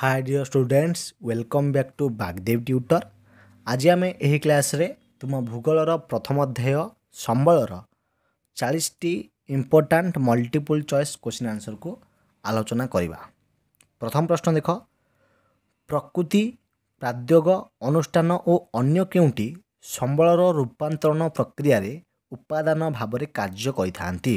hi dear students welcome back to Bagdev tutor ଆଜି ଆମେ ଏହି କ୍ଲାସ୍ରେ ତୁମ ଭୂଗୋଳର ପ୍ରଥମ ଅଧ୍ୟାୟ ସମ୍ବଳର ଚାଳିଶଟି ଇମ୍ପୋର୍ଟାଣ୍ଟ ମଲ୍ଟିପୁଲ୍ ଚଏସ୍ କ୍ୱେଶ୍ଚିନ୍ ଆନ୍ସର୍କୁ ଆଲୋଚନା କରିବା ପ୍ରଥମ ପ୍ରଶ୍ନ ଦେଖ ପ୍ରକୃତି ପ୍ରାଦ୍ୟୋଗ ଅନୁଷ୍ଠାନ ଓ ଅନ୍ୟ କେଉଁଟି ସମ୍ବଳର ରୂପାନ୍ତରଣ ପ୍ରକ୍ରିୟାରେ ଉପାଦାନ ଭାବରେ କାର୍ଯ୍ୟ କରିଥାନ୍ତି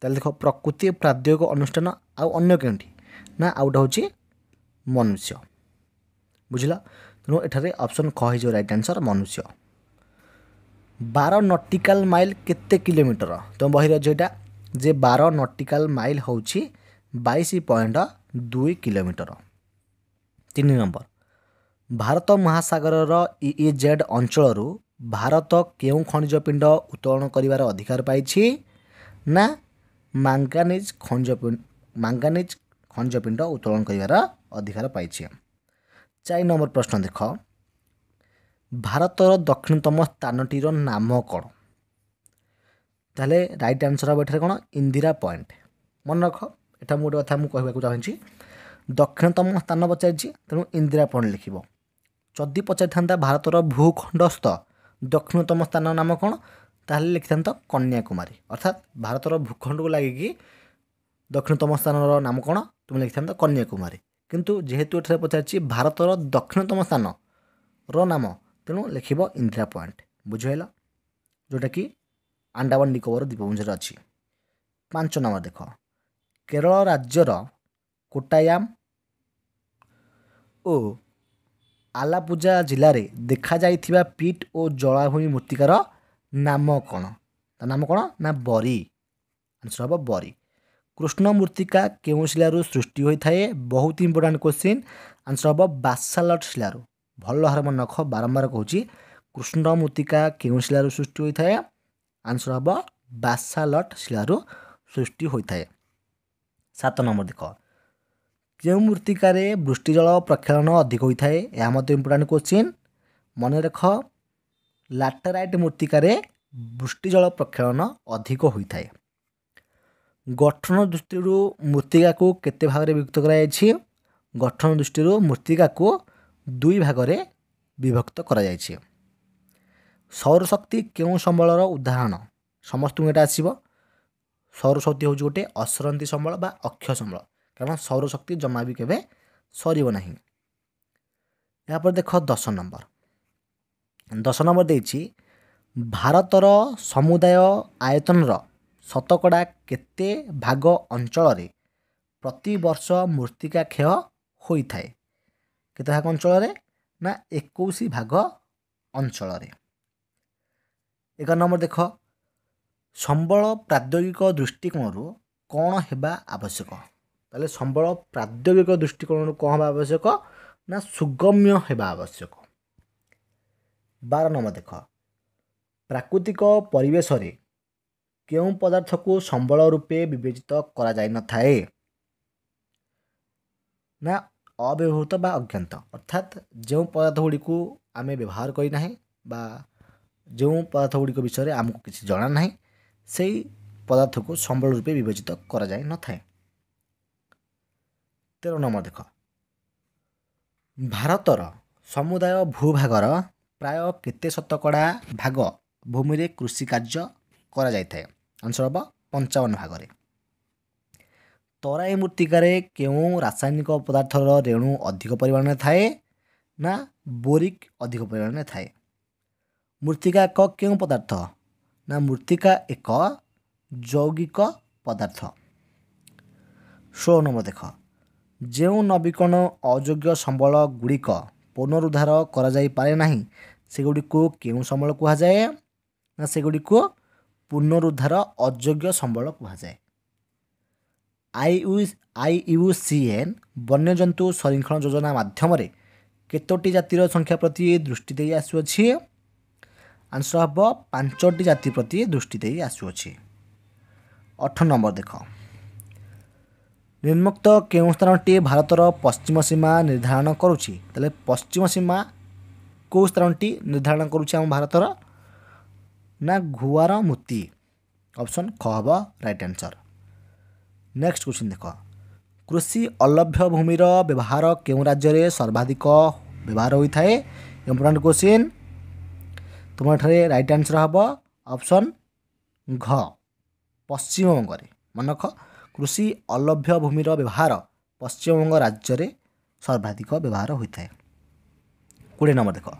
ତାହେଲେ ଦେଖ ପ୍ରକୃତି ପ୍ରାଦ୍ୟୋଗ ଅନୁଷ୍ଠାନ ଆଉ ଅନ୍ୟ କେଉଁଠି ନା ଆଉ ଗୋଟେ ହେଉଛି ମନୁଷ୍ୟ ବୁଝିଲା ତେଣୁ ଏଠାରେ ଅପସନ୍ ଖ ହେଇଯିବ ରାଇଟ୍ ଆନ୍ସର୍ ମନୁଷ୍ୟ ବାର ନଟିକାଲ ମାଇଲ କେତେ କିଲୋମିଟର ତୁମ ବହିରେ ଅଛି ଏଇଟା ଯେ ବାର ନଟିକାଲ ମାଇଲ ହେଉଛି ବାଇଶ ପଏଣ୍ଟ ଦୁଇ କିଲୋମିଟର ତିନି ନମ୍ବର ଭାରତ ମହାସାଗରର ଇଇ ଜେଡ୍ ଅଞ୍ଚଳରୁ ଭାରତ କେଉଁ ଖଣିଜ ପିଣ୍ଡ ଉତ୍ତୋଳନ କରିବାର ଅଧିକାର ପାଇଛି ନା ମାଙ୍ଗାନିଜ୍ ଖଣିଜ ମାଙ୍ଗାନିଜ୍ ଖଣିଜ ପିଣ୍ଡ ଉତ୍ତୋଳନ କରିବାର ଅଧିକାର ପାଇଛି ଚାରି ନମ୍ବର ପ୍ରଶ୍ନ ଦେଖ ଭାରତର ଦକ୍ଷିଣତମ ସ୍ଥାନଟିର ନାମ କ'ଣ ତାହେଲେ ରାଇଟ୍ ଆନ୍ସର୍ ହେବ ଏଠାରେ କ'ଣ ଇନ୍ଦିରା ପଏଣ୍ଟ ମନେ ରଖ ଏଟା ମୁଁ ଗୋଟେ କଥା ମୁଁ କହିବାକୁ ଚାହୁଁଛି ଦକ୍ଷିଣତମ ସ୍ଥାନ ପଚାରିଛି ତେଣୁ ଇନ୍ଦିରା ପଏଣ୍ଟ ଲେଖିବ ଯଦି ପଚାରିଥାନ୍ତା ଭାରତର ଭୂଖଣ୍ଡସ୍ଥ ଦକ୍ଷିଣତମ ସ୍ଥାନ ନାମ କ'ଣ ତାହେଲେ ଲେଖିଥାନ୍ତ କନ୍ୟାକୁମାରୀ ଅର୍ଥାତ୍ ଭାରତର ଭୂଖଣ୍ଡକୁ ଲାଗିକି ଦକ୍ଷିଣତମ ସ୍ଥାନର ନାମ କ'ଣ ତୁମେ ଲେଖିଥାନ୍ତ କନ୍ୟାକୁମାରୀ କିନ୍ତୁ ଯେହେତୁ ଏଠାରେ ପଚାରିଛି ଭାରତର ଦକ୍ଷିଣତମ ସ୍ଥାନର ନାମ ତେଣୁ ଲେଖିବ ଇନ୍ଦିରା ପଏଣ୍ଟ ବୁଝିହେଲା ଯେଉଁଟାକି ଆଣ୍ଡାମାନ ନିକୋବର ଦ୍ୱୀପପୁଞ୍ଜରେ ଅଛି ପାଞ୍ଚ ନମ୍ବର ଦେଖ କେରଳ ରାଜ୍ୟର କୋଟାୟାମ୍ ଓ ଆଲାପୁଜା ଜିଲ୍ଲାରେ ଦେଖାଯାଇଥିବା ପିଟ୍ ଓ ଜଳାଭୂମି ମୂର୍ତ୍ତିକାର ନାମ କ'ଣ ତା ନାମ କ'ଣ ନା ବରି ଆନ୍ସର୍ ହେବ ବରି କୃଷ୍ଣ ମୃତ୍ତିକା କେଉଁ ଶିଳାରୁ ସୃଷ୍ଟି ହୋଇଥାଏ ବହୁତ ଇମ୍ପୋର୍ଟାଣ୍ଟ କ୍ୱେଶ୍ଚିନ୍ ଆନ୍ସର୍ ହେବ ବାସାଲଟ୍ ଶିଳାରୁ ଭଲ ଭାବରେ ମନେ ରଖ ବାରମ୍ବାର କହୁଛି କୃଷ୍ଣ ମୃତ୍ତିକା କେଉଁ ଶିଳାରୁ ସୃଷ୍ଟି ହୋଇଥାଏ ଆନ୍ସର୍ ହେବ ବାସାଲଟ୍ ଶିଳାରୁ ସୃଷ୍ଟି ହୋଇଥାଏ ସାତ ନମ୍ବର ଦେଖ କେଉଁ ମୃତ୍ତିକାରେ ବୃଷ୍ଟିଜଳ ପ୍ରକ୍ଷଳନ ଅଧିକ ହୋଇଥାଏ ଏହା ମଧ୍ୟ ଇମ୍ପୋର୍ଟାଣ୍ଟ କ୍ୱେଶ୍ଚିନ୍ ମନେ ରଖ ଲାଟେରାଇଟ୍ ମୃତ୍ତିକାରେ ବୃଷ୍ଟିଜଳ ପ୍ରକ୍ଷଳନ ଅଧିକ ହୋଇଥାଏ ଗଠନ ଦୃଷ୍ଟିରୁ ମୃତ୍ତିକାକୁ କେତେ ଭାଗରେ ବିଭକ୍ତ କରାଯାଇଛି ଗଠନ ଦୃଷ୍ଟିରୁ ମୃତ୍ତିକାକୁ ଦୁଇ ଭାଗରେ ବିଭକ୍ତ କରାଯାଇଛି ସୌରଶକ୍ତି କେଉଁ ସମ୍ବଳର ଉଦାହରଣ ସମସ୍ତଙ୍କୁ ଏଇଟା ଆସିବ ସୌରଶକ୍ତି ହେଉଛି ଗୋଟେ ଅସରନ୍ତି ସମ୍ବଳ ବା ଅକ୍ଷ ସମ୍ବଳ କାରଣ ସୌରଶକ୍ତି ଜମା ବି କେବେ ସରିବ ନାହିଁ ଏହାପରେ ଦେଖ ଦଶ ନମ୍ବର ଦଶ ନମ୍ବର ଦେଇଛି ଭାରତର ସମୁଦାୟ ଆୟତନର ଶତକଡ଼ା କେତେ ଭାଗ ଅଞ୍ଚଳରେ ପ୍ରତିବର୍ଷ ମୃତ୍ତିକା କ୍ଷୟ ହୋଇଥାଏ କେତେ ଭାଗ ଅଞ୍ଚଳରେ ନା ଏକୋଇଶ ଭାଗ ଅଞ୍ଚଳରେ ଏଗାର ନମ୍ବର ଦେଖ ସମ୍ବଳ ପ୍ରାଦ୍ୟୋଗିକ ଦୃଷ୍ଟିକୋଣରୁ କ'ଣ ହେବା ଆବଶ୍ୟକ ତାହେଲେ ସମ୍ବଳ ପ୍ରାଦ୍ୟୋଗିକ ଦୃଷ୍ଟିକୋଣରୁ କ'ଣ ହେବା ଆବଶ୍ୟକ ନା ସୁଗମ୍ୟ ହେବା ଆବଶ୍ୟକ ବାର ନମ୍ବର ଦେଖ ପ୍ରାକୃତିକ ପରିବେଶରେ କେଉଁ ପଦାର୍ଥକୁ ସମ୍ବଳ ରୂପେ ବିବେଚିତ କରାଯାଇନଥାଏ ନା ଅବ୍ୟବହୃତ ବା ଅଜ୍ଞାତ ଅର୍ଥାତ୍ ଯେଉଁ ପଦାର୍ଥ ଗୁଡ଼ିକୁ ଆମେ ବ୍ୟବହାର କରିନାହିଁ ବା ଯେଉଁ ପଦାର୍ଥ ଗୁଡ଼ିକ ବିଷୟରେ ଆମକୁ କିଛି ଜଣା ନାହିଁ ସେଇ ପଦାର୍ଥକୁ ସମ୍ବଳ ରୂପେ ବିବେଚିତ କରାଯାଇନଥାଏ ତେର ନମ୍ବର ଦେଖ ଭାରତର ସମୁଦାୟ ଭୂଭାଗର ପ୍ରାୟ କେତେ ଶତକଡ଼ା ଭାଗ ଭୂମିରେ କୃଷି କାର୍ଯ୍ୟ କରାଯାଇଥାଏ ଆନ୍ସର୍ ହେବ ପଞ୍ଚାବନ ଭାଗରେ ତରାଇ ମୃତ୍ତିକାରେ କେଉଁ ରାସାୟନିକ ପଦାର୍ଥର ରେଣୁ ଅଧିକ ପରିମାଣରେ ଥାଏ ନା ବୋରିକ ଅଧିକ ପରିମାଣରେ ଥାଏ ମୃତ୍ତିକା ଏକ କେଉଁ ପଦାର୍ଥ ନା ମୃତ୍ତିକା ଏକ ଯୌଗିକ ପଦାର୍ଥ ଷୋହଳ ନମ୍ବର ଦେଖ ଯେଉଁ ନବୀକରଣ ଅଯୋଗ୍ୟ ସମ୍ବଳ ଗୁଡ଼ିକ ପୁନରୁଦ୍ଧାର କରାଯାଇପାରେ ନାହିଁ ସେଗୁଡ଼ିକୁ କେଉଁ ସମ୍ବଳ କୁହାଯାଏ ନା ସେଗୁଡ଼ିକୁ ପୁନରୁଦ୍ଧାର ଅଯୋଗ୍ୟ ସମ୍ବଳ କୁହାଯାଏ ଆଇୟୁ ଆଇୟୁ ସି ଏନ୍ ବନ୍ୟଜନ୍ତୁ ସଂରକ୍ଷଣ ଯୋଜନା ମାଧ୍ୟମରେ କେତୋଟି ଜାତିର ସଂଖ୍ୟା ପ୍ରତି ଦୃଷ୍ଟି ଦେଇ ଆସୁଅଛି ଆନ୍ସର ହେବ ପାଞ୍ଚଟି ଜାତି ପ୍ରତି ଦୃଷ୍ଟି ଦେଇ ଆସୁଅଛି ଅଠର ନମ୍ବର ଦେଖ ନିର୍ମୁକ୍ତ କେଉଁ ସ୍ଥାନଟି ଭାରତର ପଶ୍ଚିମ ସୀମା ନିର୍ଦ୍ଧାରଣ କରୁଛି ତାହେଲେ ପଶ୍ଚିମ ସୀମା କେଉଁ ସ୍ଥାନଟି ନିର୍ଦ୍ଧାରଣ କରୁଛି ଆମ ଭାରତର ना घुआर मुति अप्सन ख राइट आन्सर नेक्स्ट क्वेसन देख कृषि अलभ्य भूमिर व्यवहार केही राज्यले सर्वाधिक व्यवहार हुए इम्पोर्टान्ट क्वन तपाईँले रइट आन्सर हे अपसन घ पश्चिम पश्चिमबङ्ग मन कृषि अलभ्य भूमिर व्यवहार पश्चिम पश्चिमबङ्ग राज्यले सर्वाधिक व्यवहार हुँदै कि नम्बर देखो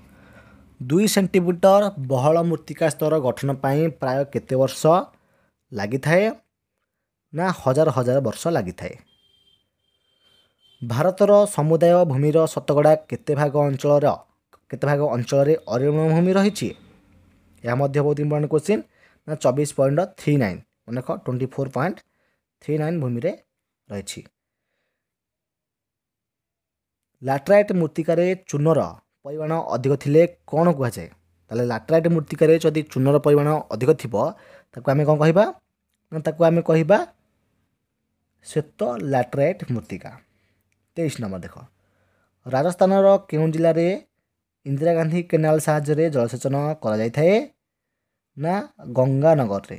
ଦୁଇ ସେଣ୍ଟିମିଟର ବହଳ ମୃତ୍ତିକା ସ୍ତର ଗଠନ ପାଇଁ ପ୍ରାୟ କେତେ ବର୍ଷ ଲାଗିଥାଏ ନା ହଜାର ହଜାର ବର୍ଷ ଲାଗିଥାଏ ଭାରତର ସମୁଦାୟ ଭୂମିର ଶତକଡ଼ା କେତେ ଭାଗ ଅଞ୍ଚଳର କେତେ ଭାଗ ଅଞ୍ଚଳରେ ଅରଣ୍ୟ ଭୂମି ରହିଛି ଏହା ମଧ୍ୟ ବହୁତ ଇମ୍ପୋର୍ଟାଣ୍ଟ କ୍ୱେଶ୍ଚିନ୍ ନା ଚବିଶ ପଏଣ୍ଟ ଥ୍ରୀ ନାଇନ୍ ମନେ ରଖ twenty four point three nine ଭୂମିରେ ରହିଛି ଲାଟ୍ରାଇଟ୍ ମୃତ୍ତିକାରେ ଚୂନର ପରିମାଣ ଅଧିକ ଥିଲେ କ'ଣ କୁହାଯାଏ ତାହେଲେ ଲାଟ୍ରାଇଟ୍ ମୂର୍ତ୍ତିକାରେ ଯଦି ଚୂନର ପରିମାଣ ଅଧିକ ଥିବ ତାକୁ ଆମେ କ'ଣ କହିବା ନା ତାକୁ ଆମେ କହିବା ଶ୍ୱେତ ଲାଟ୍ରାଇଟ୍ ମୂର୍ତ୍ତିକା ତେଇଶ ନମ୍ବର ଦେଖ ରାଜସ୍ଥାନର କେଉଁ ଜିଲ୍ଲାରେ ଇନ୍ଦିରା ଗାନ୍ଧୀ କେନାଲ ସାହାଯ୍ୟରେ ଜଳସେଚନ କରାଯାଇଥାଏ ନା ଗଙ୍ଗାନଗରରେ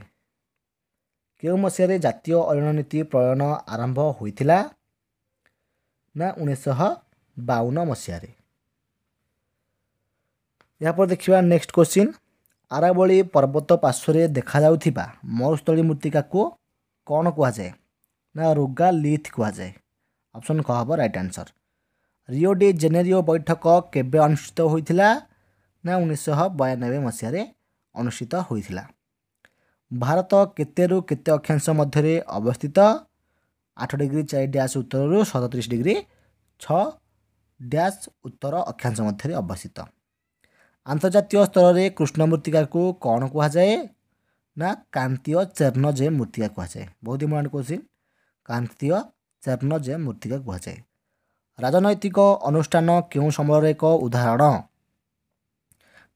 କେଉଁ ମସିହାରେ ଜାତୀୟ ଅରଣ୍ୟ ନୀତି ପ୍ରଳୟନ ଆରମ୍ଭ ହୋଇଥିଲା ନା ଉଣେଇଶହ ବାଉନ ମସିହାରେ ଏହାପରେ ଦେଖିବା ନେକ୍ସଟ କୋଶ୍ଚିନ୍ ଆରାବଳି ପର୍ବତ ପାର୍ଶ୍ୱରେ ଦେଖାଯାଉଥିବା ମରୁସ୍ଥଳୀ ମୃତ୍ତିକାକୁ କ'ଣ କୁହାଯାଏ ନା ରୋଗା ଲିଥ୍ କୁହାଯାଏ ଅପସନ୍ କ ହେବ right answer Rio de Janeiro ବୈଠକ କେବେ ଅନୁଷ୍ଠିତ ହୋଇଥିଲା ନା ଉଣେଇଶହ ବୟାନବେ ମସିହାରେ ଅନୁଷ୍ଠିତ ହୋଇଥିଲା ଭାରତ କେତେରୁ କେତେ ଅକ୍ଷାଂଶ ମଧ୍ୟରେ ଅବସ୍ଥିତ ଆଠ ଡିଗ୍ରୀ ଚାରି ଡ୍ୟାସ୍ ଉତ୍ତରରୁ ସତତିରିଶ ଡିଗ୍ରୀ ଛଅ ଡ୍ୟାସ୍ ଉତ୍ତର ଅକ୍ଷାଂଶ ମଧ୍ୟରେ ଅବସ୍ଥିତ ଆନ୍ତର୍ଜାତୀୟ ସ୍ତରରେ କୃଷ୍ଣ ମୂର୍ତ୍ତିକାକୁ କ'ଣ କୁହାଯାଏ ନା କାନ୍ତୀୟ ଚର୍ଣ୍ଣଜୟ ମୂର୍ତ୍ତିକା କୁହାଯାଏ ବହୁତ ଇମ୍ପୋର୍ଟାଣ୍ଟ କୋଶ୍ଚିନ୍ କାନ୍ତୀୟ ଚର୍ଣ୍ଣଜୟ ମୂର୍ତ୍ତିକା କୁହାଯାଏ ରାଜନୈତିକ ଅନୁଷ୍ଠାନ କେଉଁ ସମ୍ବଳର ଏକ ଉଦାହରଣ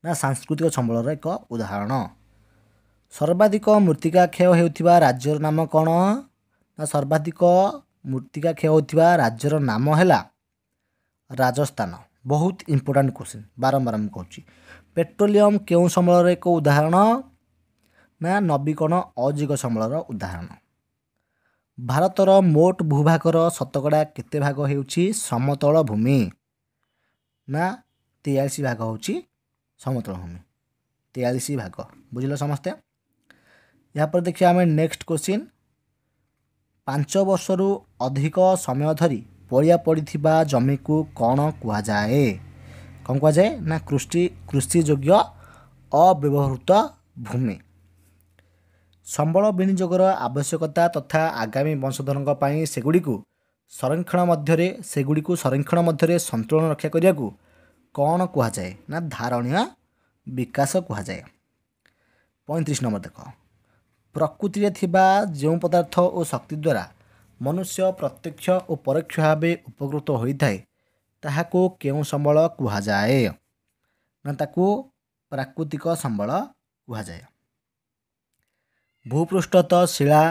ନା ସାଂସ୍କୃତିକ ସମ୍ବଳର ଏକ ଉଦାହରଣ ସର୍ବାଧିକ ମୃତ୍ତିକା କ୍ଷୟ ହେଉଥିବା ରାଜ୍ୟର ନାମ କ'ଣ ନା ସର୍ବାଧିକ ମୃତ୍ତିକା କ୍ଷୟ ହେଉଥିବା ରାଜ୍ୟର ନାମ ହେଲା ରାଜସ୍ଥାନ ବହୁତ ଇମ୍ପୋର୍ଟାଣ୍ଟ କୋଶ୍ଚିନ୍ ବାରମ୍ବାର ମୁଁ କହୁଛି ପେଟ୍ରୋଲିୟମ୍ କେଉଁ ସମ୍ବଳର ଏକ ଉଦାହରଣ ନା ନବୀକରଣ ଅଜୈବ ସମ୍ବଳର ଉଦାହରଣ ଭାରତର ମୋଟ ଭୂଭାଗର ଶତକଡ଼ା କେତେ ଭାଗ ହେଉଛି ସମତଳ ଭୂମି ନା ତେୟାଳିଶ ଭାଗ ହେଉଛି ସମତଳ ଭୂମି ତେୟାଳିଶ ଭାଗ ବୁଝିଲ ସମସ୍ତେ ଏହାପରେ ଦେଖିବା ଆମେ ନେକ୍ସଟ କୋଶ୍ଚିନ୍ ପାଞ୍ଚ ବର୍ଷରୁ ଅଧିକ ସମୟ ଧରି ପଡ଼ିଆ ପଡ଼ିଥିବା ଜମିକୁ କ'ଣ କୁହାଯାଏ କ'ଣ କୁହାଯାଏ ନା କୃଷି କୃଷିଯୋଗ୍ୟ ଅବ୍ୟବହୃତ ଭୂମି ସମ୍ବଳ ବିନିଯୋଗର ଆବଶ୍ୟକତା ତଥା ଆଗାମୀ ବଂଶଧରଙ୍କ ପାଇଁ ସେଗୁଡ଼ିକୁ ସଂରକ୍ଷଣ ମଧ୍ୟରେ ସେଗୁଡ଼ିକୁ ସଂରକ୍ଷଣ ମଧ୍ୟରେ ସନ୍ତୁଳନ ରକ୍ଷା କରିବାକୁ କ'ଣ କୁହାଯାଏ ନା ଧାରଣୀୟ ବିକାଶ କୁହାଯାଏ ପଇଁତିରିଶ ନମ୍ବର ଦେଖ ପ୍ରକୃତିରେ ଥିବା ଯେଉଁ ପଦାର୍ଥ ଓ ଶକ୍ତି ଦ୍ୱାରା ମନୁଷ୍ୟ ପ୍ରତ୍ୟକ୍ଷ ଓ ପରୋକ୍ଷ ଭାବେ ଉପକୃତ ହୋଇଥାଏ ତାହାକୁ କେଉଁ ସମ୍ବଳ କୁହାଯାଏ ନା ତାକୁ ପ୍ରାକୃତିକ ସମ୍ବଳ କୁହାଯାଏ ଭୂପୃଷ୍ଠତଃ ଶିଳା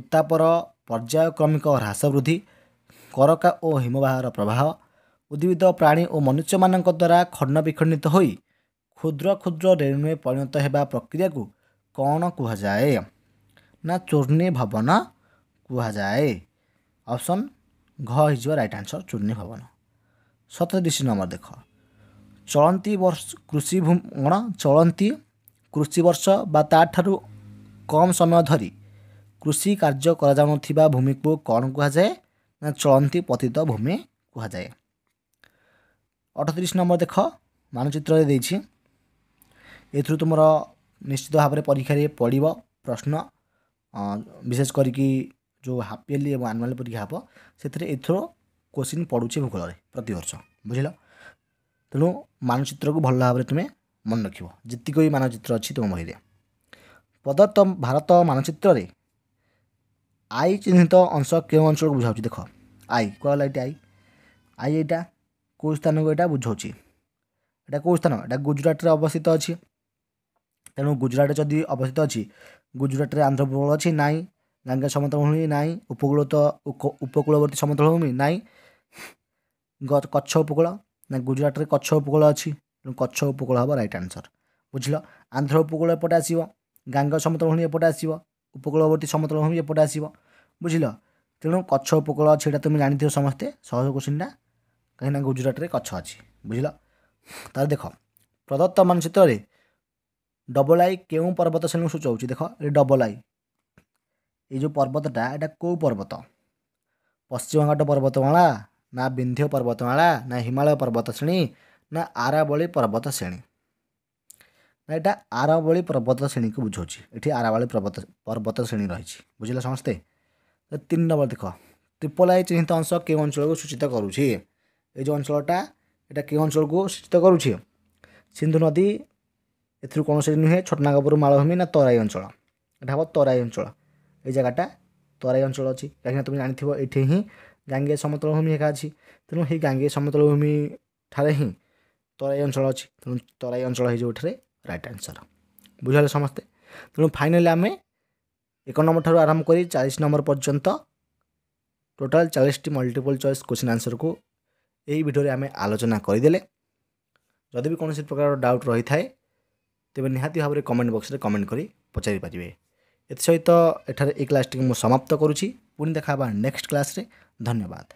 ଉତ୍ତାପର ପର୍ଯ୍ୟାୟକ୍ରମିକ ହ୍ରାସ ବୃଦ୍ଧି କରକା ଓ ହିମବାହର ପ୍ରବାହ ଉଦ୍ଭିଦ ପ୍ରାଣୀ ଓ ମନୁଷ୍ୟମାନଙ୍କ ଦ୍ୱାରା ଖଣ୍ଡବିଖଣ୍ଡିତ ହୋଇ କ୍ଷୁଦ୍ର କ୍ଷୁଦ୍ର ରେଣୁରେ ପରିଣତ ହେବା ପ୍ରକ୍ରିୟାକୁ କ'ଣ କୁହାଯାଏ ନା ଚୂର୍ଣ୍ଣି ଭବନ କୁହାଯାଏ ଅପସନ୍ ଘ ହେଇଯିବ ରାଇଟ୍ ଆନ୍ସର୍ ଚୂର୍ଣ୍ଣି ଭବନ ସତତିରିଶ ନମ୍ବର ଦେଖ ଚଳନ୍ତି ବର୍ଷ କୃଷି କ'ଣ ଚଳନ୍ତି କୃଷି ବର୍ଷ ବା ତା'ଠାରୁ କମ୍ ସମୟ ଧରି କୃଷି କାର୍ଯ୍ୟ କରାଯାଉନଥିବା ଭୂମିକୁ କ'ଣ କୁହାଯାଏ ନା ଚଳନ୍ତି ପତିତ ଭୂମି କୁହାଯାଏ ଅଠତିରିଶ ନମ୍ବର ଦେଖ ମାନଚିତ୍ରରେ ଦେଇଛି ଏଥିରୁ ତୁମର ନିଶ୍ଚିତ ଭାବରେ ପରୀକ୍ଷାରେ ପଡ଼ିବ ପ୍ରଶ୍ନ ବିଶେଷ କରିକି ଯେଉଁ ହାପିଏଲି ଏବଂ ଆନୁଆଲି ପରୀକ୍ଷା ହେବ ସେଥିରେ ଏଥିରୁ କୋଶ୍ଚିନ୍ ପଢ଼ୁଛି ଭୂଗୋଳରେ ପ୍ରତିବର୍ଷ ବୁଝିଲ ତେଣୁ ମାନଚିତ୍ରକୁ ଭଲ ଭାବରେ ତୁମେ ମନେ ରଖିବ ଯେତିକି ବି ମାନଚିତ୍ର ଅଛି ତୁମ ବହିରେ ପଦାର୍ଥ ଭାରତ ମାନଚିତ୍ରରେ ଆଇ ଚିହ୍ନିତ ଅଂଶ କେଉଁ ଅଞ୍ଚଳକୁ ବୁଝାଉଛି ଦେଖ ଆଇ କୁହାଗଲା ଏଇଟା ଆଇ ଆଇ ଏଇଟା କେଉଁ ସ୍ଥାନକୁ ଏଇଟା ବୁଝାଉଛି ଏଇଟା କେଉଁ ସ୍ଥାନ ଏଇଟା ଗୁଜୁରାଟରେ ଅବସ୍ଥିତ ଅଛି ତେଣୁ ଗୁଜୁରାଟ ଯଦି ଅବସ୍ଥିତ ଅଛି ଗୁଜୁରାଟରେ ଆନ୍ଧ୍ରପ୍ରବଳ ଅଛି ନାହିଁ ଗାଙ୍ଗା ସମତଳ ଭୂମି ନାହିଁ ଉପକୂଳ ତ ଉପକୂଳବର୍ତ୍ତୀ ସମତଳ ଭୂମି ନାହିଁ କଚ୍ଛ ଉପକୂଳ ନା ଗୁଜୁରାଟରେ କଚ୍ଛ ଉପକୂଳ ଅଛି ତେଣୁ କଚ୍ଛ ଉପକୂଳ ହେବ ରାଇଟ୍ ଆନ୍ସର୍ ବୁଝିଲ ଆନ୍ଧ୍ର ଉପକୂଳ ଏପଟେ ଆସିବ ଗାଙ୍ଗ ସମତଳଭୂମି ଏପଟେ ଆସିବ ଉପକୂଳବର୍ତ୍ତୀ ସମତଳଭୂମି ଏପଟେ ଆସିବ ବୁଝିଲ ତେଣୁ କଚ୍ଛ ଉପକୂଳ ଅଛି ଏଇଟା ତୁମେ ଜାଣିଥିବ ସମସ୍ତେ ସହଜ କୋଶ୍ଚିନ୍ଟା କାହିଁକିନା ଗୁଜୁରାଟରେ କଚ୍ଛ ଅଛି ବୁଝିଲ ତାହେଲେ ଦେଖ ପ୍ରଦତ୍ତ ମାନଚିତ୍ରରେ ଡବଲ ଆଇ କେଉଁ ପର୍ବତ ଶ୍ରେଣୀକୁ ସୂଚାଉଛି ଦେଖ ଏ ଡବଲ ଆଇ ଏଇ ଯେଉଁ ପର୍ବତଟା ଏଇଟା କେଉଁ ପର୍ବତ ପଶ୍ଚିମଘାଟ ପର୍ବତମାଳା ନା ବିନ୍ଧ୍ୟ ପର୍ବତମାଳା ନା ହିମାଳୟ ପର୍ବତ ଶ୍ରେଣୀ ନା ଆରାବଳି ପର୍ବତ ଶ୍ରେଣୀ ନା ଏଇଟା ଆରାବଳି ପର୍ବତ ଶ୍ରେଣୀକୁ ବୁଝାଉଛି ଏଠି ଆରାବଳି ପର୍ବତ ପର୍ବତ ଶ୍ରେଣୀ ରହିଛି ବୁଝିଲେ ସମସ୍ତେ ତିନି ନମ୍ବର ଦେଖ ତ୍ରିପଲ ଚିହ୍ନିତ ଅଂଶ କେଉଁ ଅଞ୍ଚଳକୁ ସୂଚିତ କରୁଛି ଏ ଯେଉଁ ଅଞ୍ଚଳଟା ଏଇଟା କେଉଁ ଅଞ୍ଚଳକୁ ସୂଚିତ କରୁଛି ସିନ୍ଧୁ ନଦୀ ଏଥିରୁ କୌଣସି ନୁହେଁ ଛଟନାଗପୁର ମାଳଭୂମି ନା ତରାଇ ଅଞ୍ଚଳ ଏଇଟା ହେବ ତରାଇ ଅଞ୍ଚଳ ଏଇ ଜାଗାଟା ତରାଇ ଅଞ୍ଚଳ ଅଛି କାହିଁକିନା ତୁମେ ଜାଣିଥିବ ଏଠି ହିଁ ଗାଙ୍ଗେୟ ସମତଳ ଭୂମି ଏକା ଅଛି ତେଣୁ ସେଇ ଗାଙ୍ଗେୟ ସମତଳ ଠାରେ ହିଁ ତରାଇ ଅଞ୍ଚଳ ଅଛି ତେଣୁ ତରାଇ ଅଞ୍ଚଳ ହେଇଯିବ ଏଠାରେ ରାଇଟ୍ ଆନ୍ସର୍ ବୁଝିଗଲେ ସମସ୍ତେ ତେଣୁ ଫାଇନାଲି ଆମେ ଏକ ନମ୍ବର ଠାରୁ ଆରମ୍ଭ କରି ଚାଳିଶ ନମ୍ବର ପର୍ଯ୍ୟନ୍ତ ଟୋଟାଲ୍ ଚାଳିଶଟି ମଲ୍ଟିପଲ୍ ଚଏସ୍ କୋଶ୍ଚିନ୍ ଆନ୍ସର୍କୁ ଏହି ଭିଡ଼ିଓରେ ଆମେ ଆଲୋଚନା କରିଦେଲେ ଯଦି ବି କୌଣସି ପ୍ରକାର ଡାଉଟ୍ ରହିଥାଏ ତେବେ ନିହାତି ଭାବରେ କମେଣ୍ଟ ବକ୍ସରେ କମେଣ୍ଟ କରି ପଚାରି ପାରିବେ ଏଥିସହିତ ଏଠାରେ ଏଇ କ୍ଲାସ୍ଟିକୁ ମୁଁ ସମାପ୍ତ କରୁଛି ପୁଣି ଦେଖା ହେବା ନେକ୍ସଟ କ୍ଲାସ୍ରେ धन्यवाद